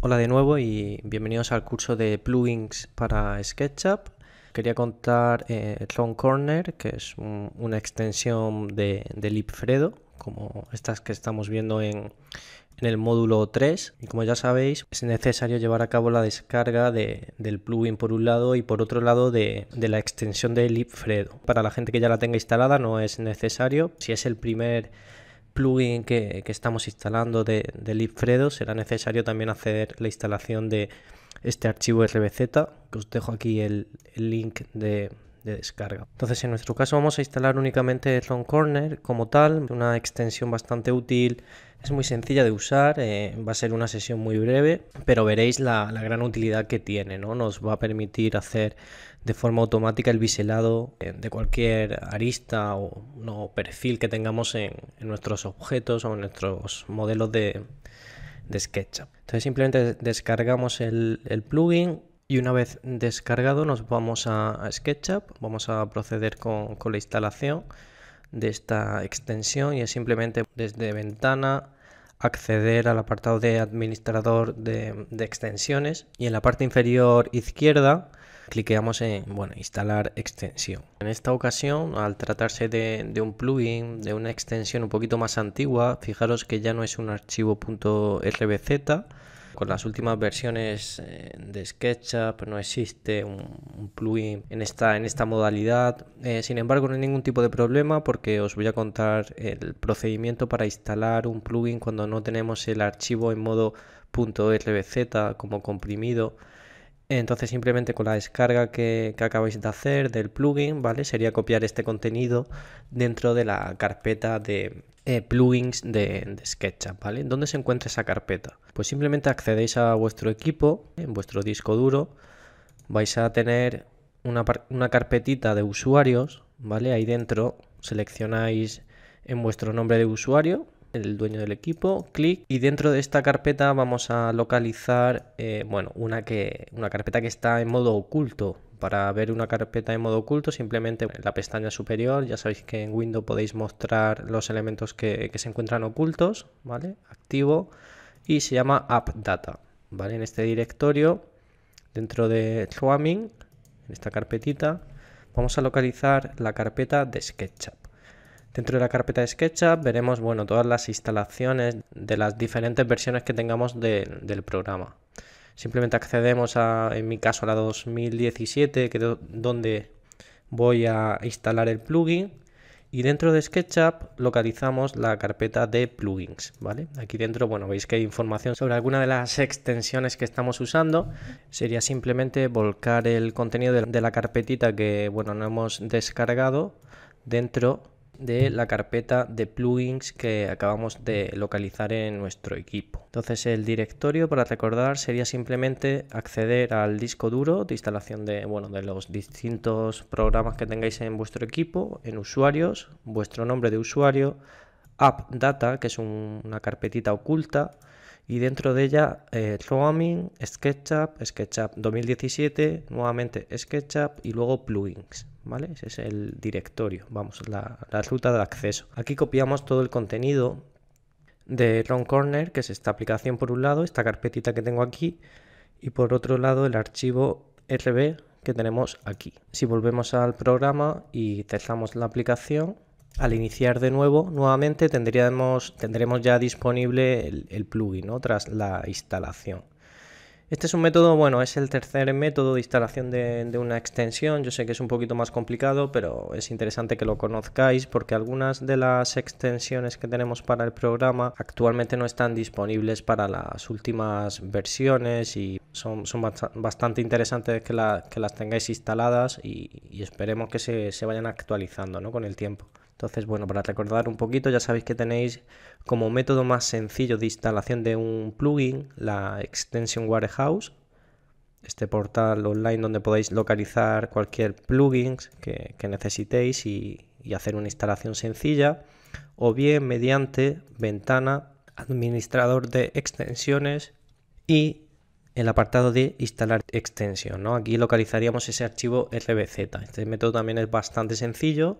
Hola de nuevo y bienvenidos al curso de plugins para SketchUp. Quería contar eh, Corner, que es una extensión de, de Lipfredo, como estas que estamos viendo en, el módulo 3 y como ya sabéis es necesario llevar a cabo la descarga del plugin por un lado y por otro lado de, de, la extensión de Lipfredo. Para la gente que ya la tenga instalada no es necesario. Si es el primer plugin que, estamos instalando de, de Libfredo, será necesario también hacer la instalación de este archivo RBZ, que os dejo aquí el link de, descarga. Entonces en nuestro caso vamos a instalar únicamente Long Corner como tal, una extensión bastante útil es muy sencilla de usar, eh, va a ser una sesión muy breve, pero veréis la, gran utilidad que tiene, ¿no? Nos va a permitir hacer de forma automática el biselado eh, de cualquier arista o no, perfil que tengamos en, nuestros objetos o en nuestros modelos de, SketchUp. Entonces simplemente descargamos el plugin y una vez descargado nos vamos a SketchUp, vamos a proceder con, la instalación de esta extensión y es simplemente desde ventana acceder al apartado de administrador de, extensiones y en la parte inferior izquierda cliqueamos en bueno, instalar extensión. En esta ocasión, al tratarse de, un plugin, de una extensión un poquito más antigua, fijaros que ya no es un archivo .rbz, con las últimas versiones eh, de SketchUp no existe un, plugin en esta, en esta modalidad. Eh, sin embargo, no hay ningún tipo de problema porque os voy a contar el procedimiento para instalar un plugin cuando no tenemos el archivo en modo .rbz como comprimido entonces simplemente con la descarga que, acabáis de hacer del plugin, ¿vale? Sería copiar este contenido dentro de la carpeta de eh, plugins de, de, SketchUp, ¿vale? ¿Dónde se encuentra esa carpeta? Pues simplemente accedéis a vuestro equipo, en vuestro disco duro, vais a tener una, una carpetita de usuarios, ¿vale? Ahí dentro seleccionáis en vuestro nombre de usuario, el dueño del equipo, clic y dentro de esta carpeta vamos a localizar eh, bueno, una, que, una carpeta que está en modo oculto. Para ver una carpeta en modo oculto simplemente en la pestaña superior, ya sabéis que en Windows podéis mostrar los elementos que, se encuentran ocultos, ¿vale? Activo y se llama AppData, Data, ¿vale? En este directorio, dentro de roaming en esta carpetita, vamos a localizar la carpeta de SketchUp. Dentro de la carpeta de SketchUp veremos bueno, todas las instalaciones de las diferentes versiones que tengamos del programa. Simplemente accedemos a, en mi caso, a la 2017, que donde voy a instalar el plugin. Y dentro de SketchUp localizamos la carpeta de plugins, ¿vale? Aquí dentro, bueno, veis que hay información sobre alguna de las extensiones que estamos usando. Sería simplemente volcar el contenido de la carpetita que, bueno, no hemos descargado dentro de la carpeta de plugins que acabamos de localizar en nuestro equipo. Entonces el directorio, para recordar, sería simplemente acceder al disco duro de instalación de, bueno, de los distintos programas que tengáis en vuestro equipo, en usuarios, vuestro nombre de usuario, app data, que es una carpetita oculta, y dentro de ella eh, roaming, SketchUp, SketchUp 2017, nuevamente SketchUp y luego plugins. Ese es el directorio, vamos, la, la ruta de acceso. Aquí copiamos todo el contenido de Ron Corner, que es esta aplicación por un lado, esta carpetita que tengo aquí, y por otro lado el archivo RB que tenemos aquí. Si volvemos al programa y cerramos la aplicación, al iniciar de nuevo, nuevamente tendríamos, tendremos ya disponible el, plugin tras la instalación. Este es un método, bueno, es el tercer método de instalación de, una extensión. Yo sé que es un poquito más complicado, pero es interesante que lo conozcáis porque algunas de las extensiones que tenemos para el programa actualmente no están disponibles para las últimas versiones y son, bastante interesantes que, las tengáis instaladas y, esperemos que se, se vayan actualizando ¿no? con el tiempo. Entonces, bueno, para recordar un poquito, ya sabéis que tenéis como método más sencillo de instalación de un plugin la Extension Warehouse, este portal online donde podéis localizar cualquier plugin que, necesitéis y, hacer una instalación sencilla, o bien mediante ventana administrador de extensiones y el apartado de instalar extensión. Aquí localizaríamos ese archivo sbz Este método también es bastante sencillo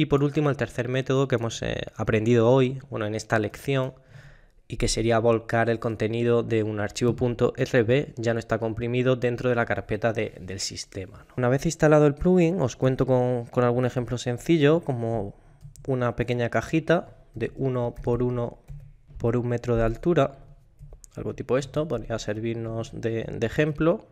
y por último, el tercer método que hemos eh, aprendido hoy, bueno, en esta lección, y que sería volcar el contenido de un archivo .rb ya no está comprimido dentro de la carpeta del sistema. Una vez instalado el plugin, os cuento con, algún ejemplo sencillo, como una pequeña cajita de 1 por 1 por un metro de altura, algo tipo esto, podría servirnos de ejemplo.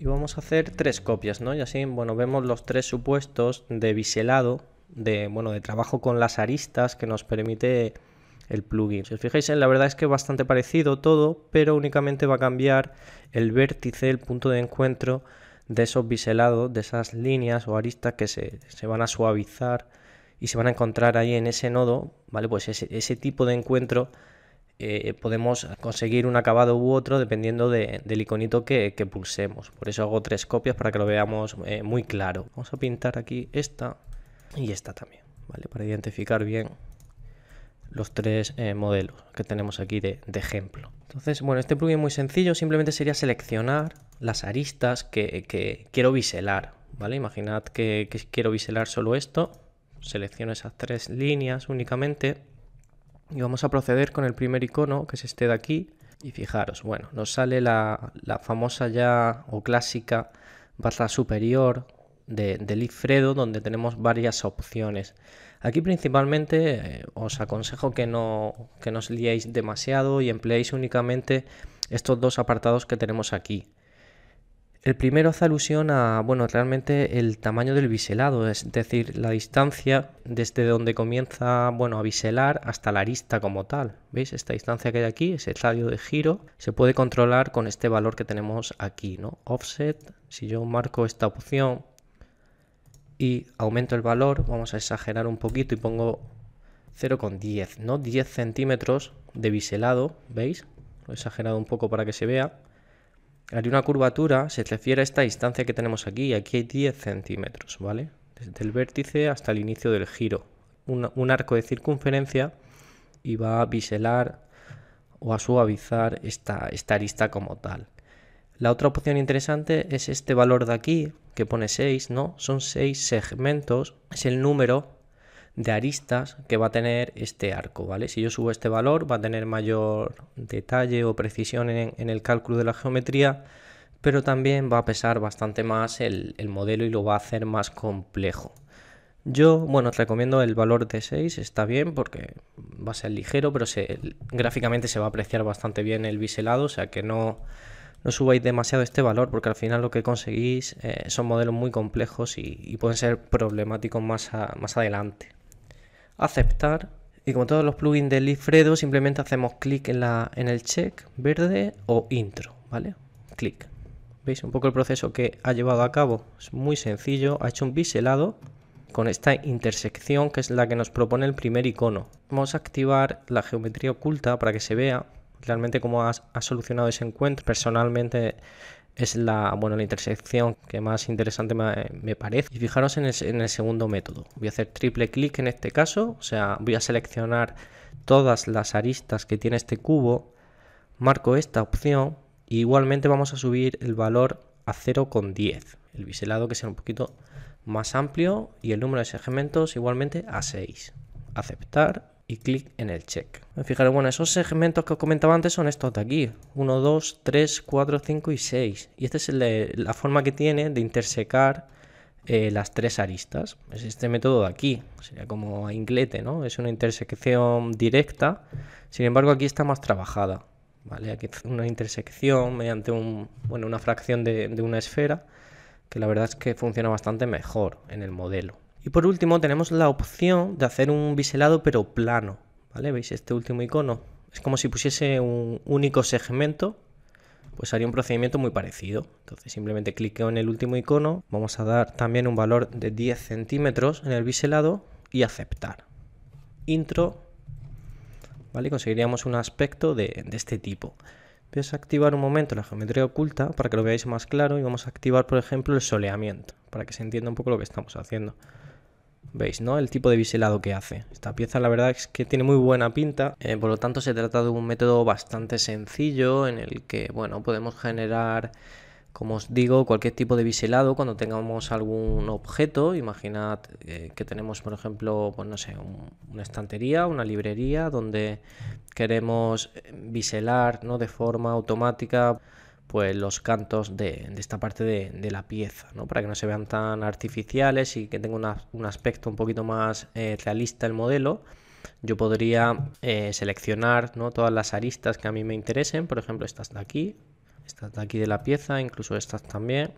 Y vamos a hacer tres copias, ¿no? Y así, bueno, vemos los tres supuestos de biselado, de, bueno, de trabajo con las aristas que nos permite el plugin. Si os fijáis, eh, la verdad es que es bastante parecido todo, pero únicamente va a cambiar el vértice, el punto de encuentro de esos biselados, de esas líneas o aristas que se, van a suavizar y se van a encontrar ahí en ese nodo, ¿vale? Pues ese, ese tipo de encuentro eh, podemos conseguir un acabado u otro dependiendo del iconito que, pulsemos. Por eso hago tres copias para que lo veamos eh, muy claro. Vamos a pintar aquí esta y esta también, ¿vale? Para identificar bien los tres eh, modelos que tenemos aquí de, ejemplo. Entonces, bueno, este plugin es muy sencillo, simplemente sería seleccionar las aristas que, quiero biselar, ¿vale? Imaginad que, que quiero biselar solo esto, selecciono esas tres líneas únicamente y vamos a proceder con el primer icono, que es este de aquí. Y fijaros, bueno, nos sale la, famosa ya o clásica barra superior de, de donde tenemos varias opciones. Aquí principalmente eh, os aconsejo que no, que no os liéis demasiado y empleéis únicamente estos dos apartados que tenemos aquí. El primero hace alusión a, bueno, realmente el tamaño del biselado, es decir, la distancia desde donde comienza, bueno, a biselar hasta la arista como tal. ¿Veis? Esta distancia que hay aquí, ese radio de giro, se puede controlar con este valor que tenemos aquí, ¿no? Offset, si yo marco esta opción y aumento el valor, vamos a exagerar un poquito y pongo 0,10, ¿no? 10 centímetros de biselado, ¿veis? Lo he exagerado un poco para que se vea hay una curvatura, se refiere a esta distancia que tenemos aquí, aquí hay 10 centímetros, ¿vale? Desde el vértice hasta el inicio del giro. Un, arco de circunferencia y va a biselar o a suavizar esta, esta arista como tal. La otra opción interesante es este valor de aquí, que pone 6, ¿no? Son 6 segmentos, es el número de aristas que va a tener este arco, ¿vale? Si yo subo este valor va a tener mayor detalle o precisión en, el cálculo de la geometría, pero también va a pesar bastante más el, modelo y lo va a hacer más complejo. Yo, bueno, os recomiendo el valor de 6, está bien porque va a ser ligero, pero se, gráficamente se va a apreciar bastante bien el biselado, o sea que no, no subáis demasiado este valor porque al final lo que conseguís eh, son modelos muy complejos y, pueden ser problemáticos más, más adelante aceptar y como todos los plugins de Lifredo simplemente hacemos clic en, la, en el check verde o intro, ¿vale? Clic. ¿Veis un poco el proceso que ha llevado a cabo? Es muy sencillo, ha hecho un biselado con esta intersección que es la que nos propone el primer icono. Vamos a activar la geometría oculta para que se vea realmente cómo ha, ha solucionado ese encuentro. Personalmente es la, bueno, la intersección que más interesante me, parece. Y fijaros en el, en el, segundo método. Voy a hacer triple clic en este caso, o sea, voy a seleccionar todas las aristas que tiene este cubo, marco esta opción y igualmente vamos a subir el valor a 0,10. El biselado que sea un poquito más amplio y el número de segmentos igualmente a 6. Aceptar y clic en el check. Fijaros, bueno, esos segmentos que os comentaba antes son estos de aquí. 1, 2, 3, 4, 5 y 6. Y esta es la forma que tiene de intersecar eh, las tres aristas. Es este método de aquí. Sería como a inglete, ¿no? Es una intersección directa. Sin embargo, aquí está más trabajada. ¿Vale? Aquí una intersección mediante un, bueno, una fracción de una esfera que la verdad es que funciona bastante mejor en el modelo. Y por último tenemos la opción de hacer un biselado pero plano, ¿vale? ¿Veis este último icono? Es como si pusiese un único segmento, pues haría un procedimiento muy parecido. Entonces simplemente cliqueo en el último icono, vamos a dar también un valor de 10 centímetros en el biselado y aceptar. Intro, ¿vale? conseguiríamos un aspecto de, este tipo. Voy a activar un momento la geometría oculta para que lo veáis más claro y vamos a activar, por ejemplo, el soleamiento, para que se entienda un poco lo que estamos haciendo. ¿Veis, no? El tipo de biselado que hace. Esta pieza la verdad es que tiene muy buena pinta, eh, por lo tanto se trata de un método bastante sencillo en el que, bueno, podemos generar, como os digo, cualquier tipo de biselado cuando tengamos algún objeto. Imaginad eh, que tenemos, por ejemplo, pues no sé, una estantería, una librería donde queremos eh, biselar, ¿no? De forma automática pues los cantos de, esta parte de, la pieza, ¿no? para que no se vean tan artificiales y que tenga un aspecto un poquito más eh, realista el modelo. Yo podría eh, seleccionar ¿no? todas las aristas que a mí me interesen, por ejemplo estas de aquí, estas de aquí de la pieza, incluso estas también.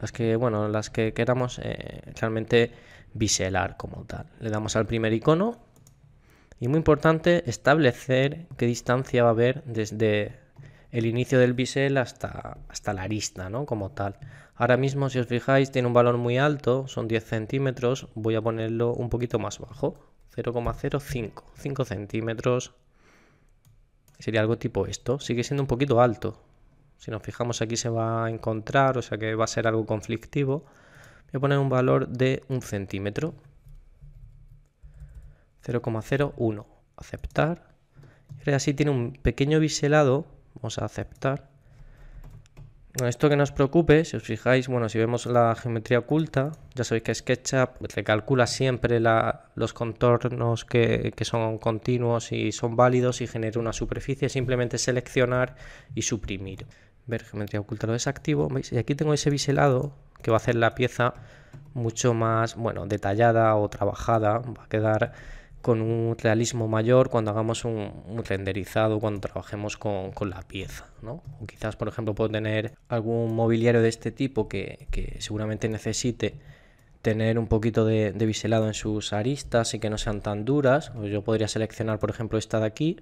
Las que, bueno, las que queramos eh, realmente biselar como tal. Le damos al primer icono y muy importante establecer qué distancia va a haber desde el inicio del bisel hasta, hasta la arista, ¿no? Como tal. Ahora mismo, si os fijáis, tiene un valor muy alto, son 10 centímetros. Voy a ponerlo un poquito más bajo, 0,05, 5 centímetros. Sería algo tipo esto. Sigue siendo un poquito alto. Si nos fijamos aquí se va a encontrar, o sea que va a ser algo conflictivo. Voy a poner un valor de un centímetro. 0,01. Aceptar. Y ahora Así tiene un pequeño biselado Vamos a aceptar. Esto que nos preocupe, si os fijáis, bueno, si vemos la geometría oculta, ya sabéis que SketchUp calcula siempre los contornos que, son continuos y son válidos y genera una superficie, simplemente seleccionar y suprimir. Ver, geometría oculta lo desactivo, Y aquí tengo ese biselado que va a hacer la pieza mucho más, bueno, detallada o trabajada, va a quedar con un realismo mayor cuando hagamos un, renderizado, cuando trabajemos con, la pieza. quizás, por ejemplo, puedo tener algún mobiliario de este tipo que, seguramente necesite tener un poquito de, de, biselado en sus aristas y que no sean tan duras. yo podría seleccionar, por ejemplo, esta de aquí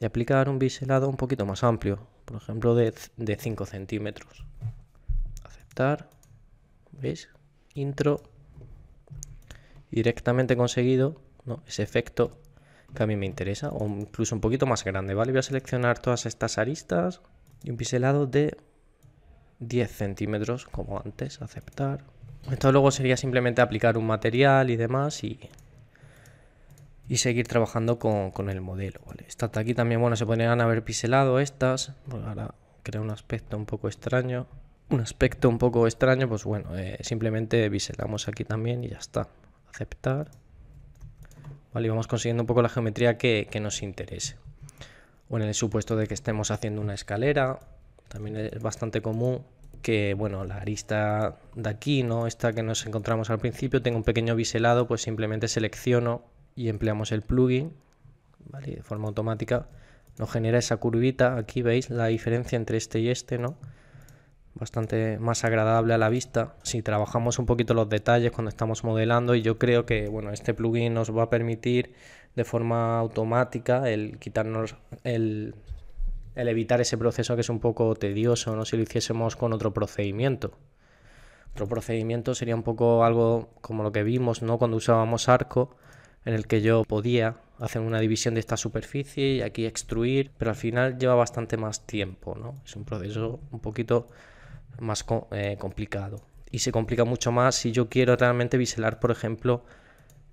y aplicar un biselado un poquito más amplio, por ejemplo, de, de 5 centímetros. Aceptar. ¿Veis? Intro. Directamente conseguido ese efecto que a mí me interesa, o incluso un poquito más grande, ¿vale? Voy a seleccionar todas estas aristas y un piselado de 10 centímetros, como antes, aceptar. Esto luego sería simplemente aplicar un material y demás y, y seguir trabajando con, el modelo, ¿vale? Estas aquí también, bueno, se podrían haber piselado estas, ahora crea un aspecto un poco extraño. Un aspecto un poco extraño, pues bueno, eh, simplemente biselamos aquí también y ya está. Aceptar. Y vamos consiguiendo un poco la geometría que, nos interese. Bueno, en el supuesto de que estemos haciendo una escalera, también es bastante común que bueno, la arista de aquí, ¿no? esta que nos encontramos al principio, tenga un pequeño biselado, pues simplemente selecciono y empleamos el plugin, de forma automática nos genera esa curvita, aquí veis la diferencia entre este y este, ¿no? bastante más agradable a la vista si trabajamos un poquito los detalles cuando estamos modelando y yo creo que bueno este plugin nos va a permitir de forma automática el quitarnos el, evitar ese proceso que es un poco tedioso no si lo hiciésemos con otro procedimiento otro procedimiento sería un poco algo como lo que vimos no cuando usábamos arco en el que yo podía hacer una división de esta superficie y aquí extruir pero al final lleva bastante más tiempo no es un proceso un poquito más eh, complicado. Y se complica mucho más si yo quiero realmente biselar, por ejemplo,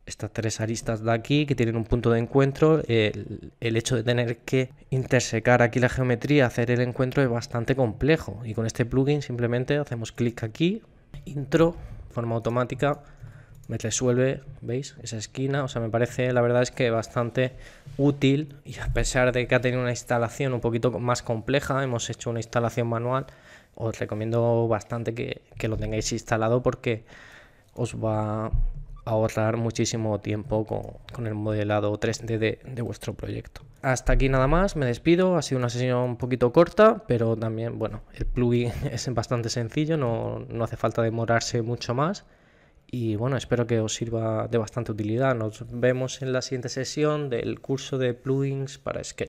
estas tres aristas de aquí que tienen un punto de encuentro, el, hecho de tener que intersecar aquí la geometría, hacer el encuentro es bastante complejo. Y con este plugin simplemente hacemos clic aquí, intro, forma automática me resuelve, ¿veis? Esa esquina, o sea, me parece la verdad es que bastante útil y a pesar de que ha tenido una instalación un poquito más compleja, hemos hecho una instalación manual, os recomiendo bastante que, que lo tengáis instalado porque os va a ahorrar muchísimo tiempo con, con el modelado 3D de, vuestro proyecto. Hasta aquí nada más, me despido, ha sido una sesión un poquito corta, pero también, bueno, el plugin es bastante sencillo, no, no hace falta demorarse mucho más. Y bueno, espero que os sirva de bastante utilidad. Nos vemos en la siguiente sesión del curso de plugins para Sketch.